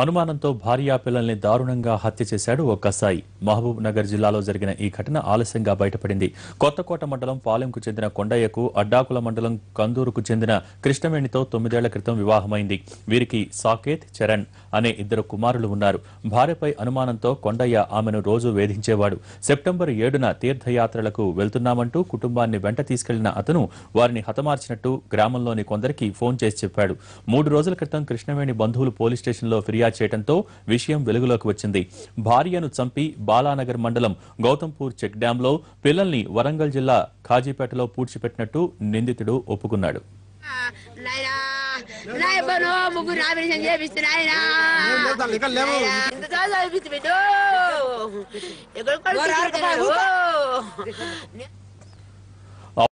అనుమానంతో భార్యా పిల్లల్ని దారుణంగా హత్య చేశాడు ఓ కసాయి మహబూబ్ నగర్ జిల్లాలో జరిగిన ఈ ఘటన ఆలస్యంగా బయటపడింది కొత్తకోట మండలం పాలెంకు చెందిన కొండయ్యకు అడ్డాకుల మండలం కందూరుకు చెందిన కృష్ణవేణితో తొమ్మిదేళ్ల క్రితం వివాహమైంది వీరికి సాకేత్ చరణ్ అనే ఇద్దరు కుమారులు ఉన్నారు భార్యపై అనుమానంతో కొండయ్య ఆమెను రోజు వేధించేవాడు సెప్టెంబర్ ఏడున తీర్థయాత్రలకు వెళ్తున్నామంటూ కుటుంబాన్ని వెంట తీసుకెళ్లిన అతను వారిని హతమార్చినట్టు గ్రామంలోని కొందరికి ఫోన్ చేసి చెప్పాడు మూడు రోజుల క్రితం కృష్ణవేణి బంధువులు పోలీస్ స్టేషన్లో ఫిర్యాదు ఫిర్యాదు చేయడంతో విషయం వెలుగులోకి వచ్చింది భార్యను చంపి బాలానగర్ మండలం గౌతంపూర్ చెక్ లో పిల్లల్ని వరంగల్ జిల్లా ఖాజీపేటలో పూడ్చిపెట్టినట్టు నిందితుడు ఒప్పుకున్నాడు